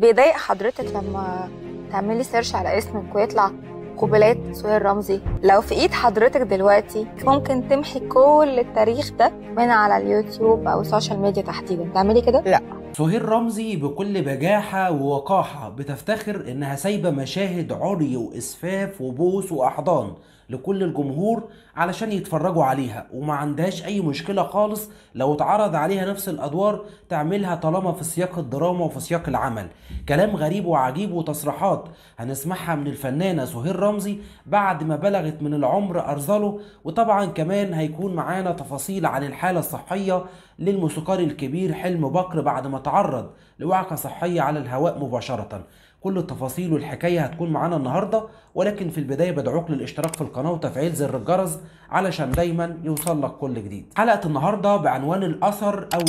بيضايق حضرتك لما تعملي سيرش على اسمك ويطلع قبلات سهير رمزي لو في ايد حضرتك دلوقتي ممكن تمحي كل التاريخ ده من على اليوتيوب او السوشيال ميديا تحديدا تعملي كده لا سهير رمزي بكل بجاحة ووقاحة بتفتخر إنها سايبة مشاهد عري وإسفاف وبوس وأحضان لكل الجمهور علشان يتفرجوا عليها وما عندهاش اي مشكله خالص لو اتعرض عليها نفس الادوار تعملها طالما في سياق الدراما وفي سياق العمل كلام غريب وعجيب وتصريحات هنسمعها من الفنانه سهير رمزي بعد ما بلغت من العمر ارزله وطبعا كمان هيكون معانا تفاصيل عن الحاله الصحيه للموسيقار الكبير حلم بكر بعد ما تعرض لوعكه صحيه على الهواء مباشره كل التفاصيل والحكايه هتكون معانا النهارده ولكن في البدايه بدعوك للاشتراك في القناه وتفعيل زر الجرس علشان دايما يوصل لك كل جديد حلقه النهارده بعنوان الاثر او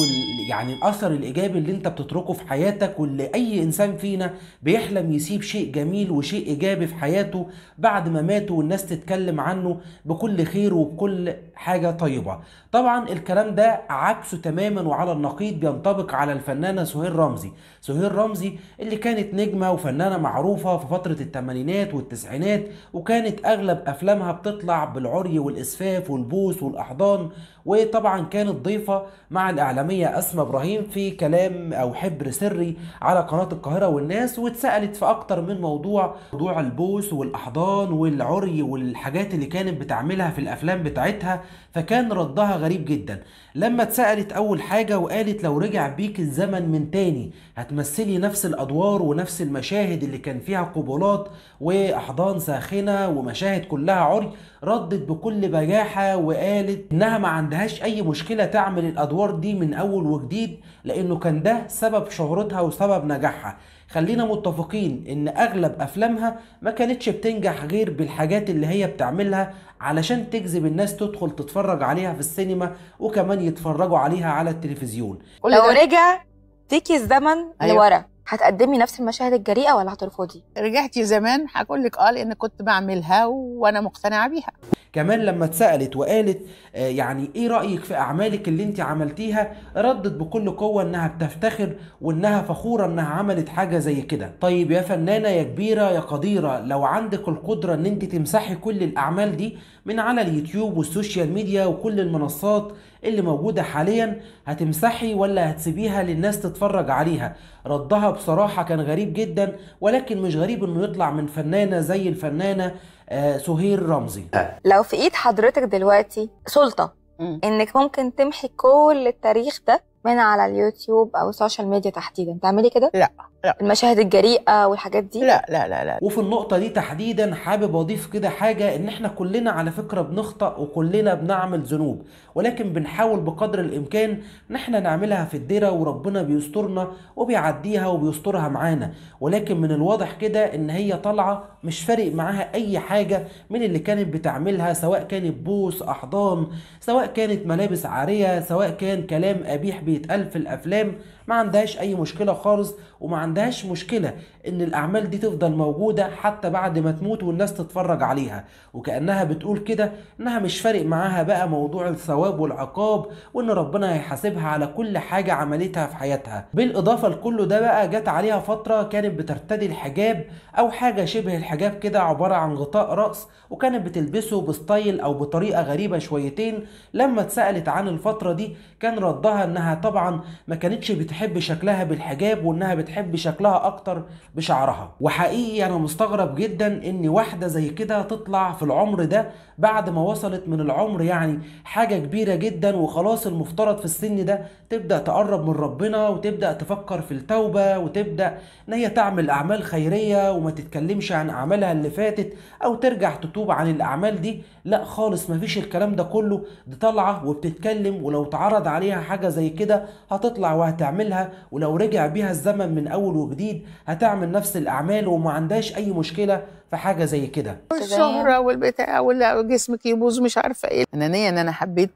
يعني الاثر الايجابي اللي انت بتتركه في حياتك واللي اي انسان فينا بيحلم يسيب شيء جميل وشيء ايجابي في حياته بعد ما ماته والناس تتكلم عنه بكل خير وبكل حاجه طيبه طبعا الكلام ده عكسه تماما وعلى النقيض بينطبق على الفنانه سهير رمزي سهير رمزي اللي كانت نجمه فنانة معروفة في فترة الثمانينات والتسعينات وكانت أغلب أفلامها بتطلع بالعري والإسفاف والبوس والأحضان وطبعا كانت ضيفة مع الإعلامية أسمى إبراهيم في كلام أو حبر سري على قناة القاهرة والناس واتسألت في أكتر من موضوع موضوع البوس والأحضان والعري والحاجات اللي كانت بتعملها في الأفلام بتاعتها فكان ردها غريب جدا لما اتسألت أول حاجة وقالت لو رجع بيك الزمن من تاني هتمثلي نفس الأدوار ونفس المشاهد المشاهد اللي كان فيها قبلات واحضان ساخنه ومشاهد كلها عري ردت بكل بجاحه وقالت انها ما عندهاش اي مشكله تعمل الادوار دي من اول وجديد لانه كان ده سبب شهرتها وسبب نجاحها خلينا متفقين ان اغلب افلامها ما كانتش بتنجح غير بالحاجات اللي هي بتعملها علشان تجذب الناس تدخل تتفرج عليها في السينما وكمان يتفرجوا عليها على التلفزيون لو رجع تيكي الزمن أيوة. لورا هتقدمي نفس المشاهد الجريئه ولا هترفضي؟ رجعتي زمان هقول لك اه لان كنت بعملها وانا مقتنعه بيها كمان لما اتسالت وقالت آه، يعني ايه رايك في اعمالك اللي انت عملتيها ردت بكل قوه انها بتفتخر وانها فخوره انها عملت حاجه زي كده طيب يا فنانه يا كبيره يا قديره لو عندك القدره ان انت تمسحي كل الاعمال دي من على اليوتيوب والسوشيال ميديا وكل المنصات اللي موجوده حاليا هتمسحي ولا هتسيبيها للناس تتفرج عليها ردها بصراحه كان غريب جدا ولكن مش غريب انه يطلع من فنانه زي الفنانه آه، سهير رمزي آه. لو في ايد حضرتك دلوقتي سلطه انك ممكن تمحي كل التاريخ ده من على اليوتيوب او السوشيال ميديا تحديدا تعملي كده لا لا المشاهد الجريئه والحاجات دي لا لا لا لا وفي النقطه دي تحديدا حابب اضيف كده حاجه ان احنا كلنا على فكره بنخطأ وكلنا بنعمل ذنوب ولكن بنحاول بقدر الامكان ان احنا نعملها في الديره وربنا بيسترنا وبيعديها وبيسترها معانا ولكن من الواضح كده ان هي طالعه مش فارق معاها اي حاجه من اللي كانت بتعملها سواء كانت بوس احضان سواء كانت ملابس عاريه سواء كان كلام قبيح بي ألف الأفلام ما عندهاش اي مشكله خالص وما عندهاش مشكله ان الاعمال دي تفضل موجوده حتى بعد ما تموت والناس تتفرج عليها وكانها بتقول كده انها مش فارق معاها بقى موضوع الثواب والعقاب وان ربنا هيحاسبها على كل حاجه عملتها في حياتها بالاضافه لكل ده بقى جت عليها فتره كانت بترتدي الحجاب او حاجه شبه الحجاب كده عباره عن غطاء راس وكانت بتلبسه بستايل او بطريقه غريبه شويتين لما اتسالت عن الفتره دي كان ردها انها طبعا ما كانتش بتحب بتحب شكلها بالحجاب وانها بتحب شكلها اكتر بشعرها وحقيقي انا مستغرب جدا ان واحده زي كده تطلع في العمر ده بعد ما وصلت من العمر يعني حاجه كبيره جدا وخلاص المفترض في السن ده تبدا تقرب من ربنا وتبدا تفكر في التوبه وتبدا ان هي تعمل اعمال خيريه وما تتكلمش عن اعمالها اللي فاتت او ترجع تتوب عن الاعمال دي لا خالص مفيش الكلام ده كله دي طالعه وبتتكلم ولو تعرض عليها حاجه زي كده هتطلع وهتعمل هتعملها ولو رجع بيها الزمن من اول وجديد هتعمل نفس الاعمال وما عندهاش اي مشكله في حاجه زي كده الشهره والبتاع ولا جسمك يبوظ مش عارفه ايه انانيه ان انا حبيت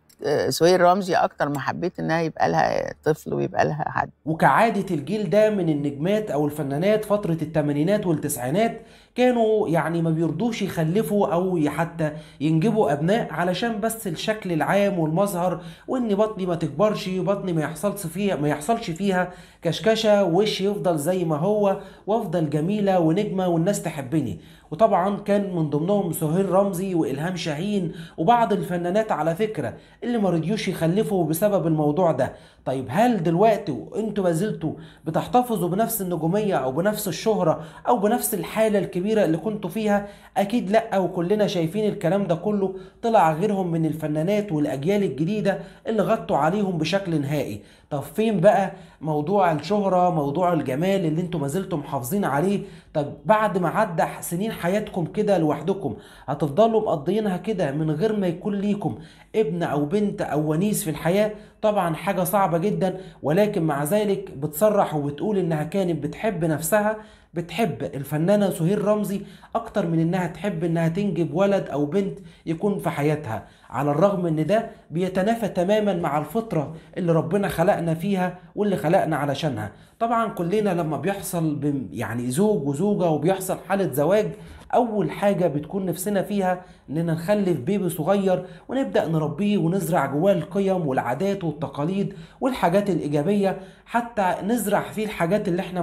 سهير رمزي اكتر ما حبيت انها يبقى لها طفل ويبقى لها حد وكعاده الجيل ده من النجمات او الفنانات فتره الثمانينات والتسعينات كانوا يعني ما بيرضوش يخلفوا او حتى ينجبوا ابناء علشان بس الشكل العام والمظهر وان بطني ما تكبرش بطني ما يحصلش فيها ما يحصلش فيها كشكشه وش يفضل زي ما هو وافضل جميله ونجمه والناس تحبني وطبعا كان من ضمنهم سهير رمزي والهام شاهين وبعض الفنانات على فكره اللي ما رضيوش يخلفوا بسبب الموضوع ده طيب هل دلوقتي وانتوا ما زلتوا بتحتفظوا بنفس النجوميه او بنفس الشهره او بنفس الحاله الكبيره اللي كنتوا فيها اكيد لا وكلنا شايفين الكلام ده كله طلع غيرهم من الفنانات والاجيال الجديده اللي غطوا عليهم بشكل نهائي طب فين بقى موضوع الشهرة موضوع الجمال اللي انتم ما زلتم محافظين عليه طب بعد ما عدى سنين حياتكم كده لوحدكم هتفضلوا مقضيينها كده من غير ما يكون ليكم ابن او بنت او ونيس في الحياة طبعا حاجة صعبة جدا ولكن مع ذلك بتصرح وبتقول انها كانت بتحب نفسها بتحب الفنانة سهير رمزي أكتر من إنها تحب إنها تنجب ولد أو بنت يكون في حياتها على الرغم إن ده بيتنافى تماما مع الفطرة اللي ربنا خلقنا فيها واللي خلقنا علشانها طبعا كلنا لما بيحصل يعني زوج وزوجة وبيحصل حالة زواج اول حاجه بتكون نفسنا فيها اننا نخلف بيبي صغير ونبدا نربيه ونزرع جواه القيم والعادات والتقاليد والحاجات الايجابيه حتى نزرع فيه الحاجات اللي احنا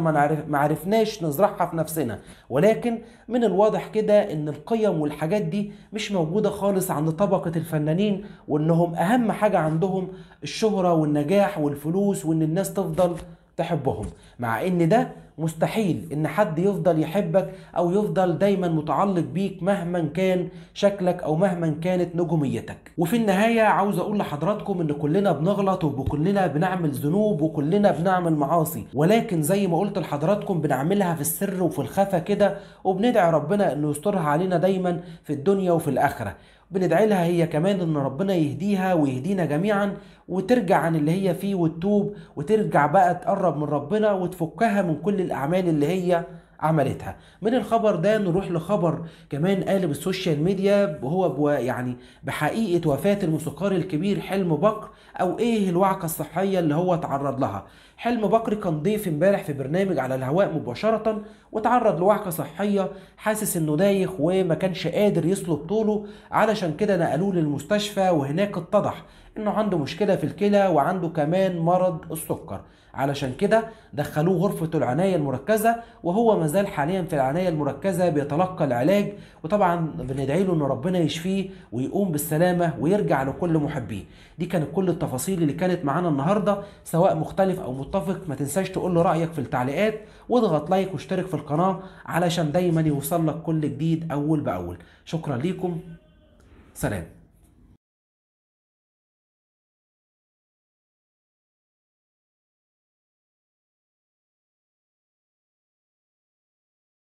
ما عرفناش نزرعها في نفسنا ولكن من الواضح كده ان القيم والحاجات دي مش موجوده خالص عند طبقه الفنانين وانهم اهم حاجه عندهم الشهره والنجاح والفلوس وان الناس تفضل تحبهم مع ان ده مستحيل ان حد يفضل يحبك او يفضل دايما متعلق بيك مهما كان شكلك او مهما كانت نجوميتك وفي النهايه عاوز اقول لحضراتكم ان كلنا بنغلط وكلنا بنعمل ذنوب وكلنا بنعمل معاصي ولكن زي ما قلت لحضراتكم بنعملها في السر وفي الخفا كده وبندعي ربنا انه يسترها علينا دايما في الدنيا وفي الاخره بندعي لها هي كمان ان ربنا يهديها ويهدينا جميعا وترجع عن اللي هي فيه وتتوب وترجع بقى تقرب من ربنا وتفكها من كل الاعمال اللي هي عملتها من الخبر ده نروح لخبر كمان قالب السوشيال ميديا وهو يعني بحقيقة وفاة الموسيقار الكبير حلم بكر أو إيه الوعكة الصحية اللي هو تعرض لها حلم بكر كان ضيف امبارح في برنامج على الهواء مباشرة وتعرض لوعكة صحية حاسس انه دايخ وما كانش قادر يسلب طوله علشان كده نقلوه للمستشفى وهناك اتضح انه عنده مشكله في الكلى وعنده كمان مرض السكر علشان كده دخلوه غرفه العنايه المركزه وهو مازال حاليا في العنايه المركزه بيتلقى العلاج وطبعا بندعي له ان ربنا يشفيه ويقوم بالسلامه ويرجع لكل محبيه دي كانت كل التفاصيل اللي كانت معانا النهارده سواء مختلف او متفق ما تنساش تقول له رايك في التعليقات واضغط لايك واشترك في القناه علشان دايما يوصل لك كل جديد اول باول شكرا ليكم سلام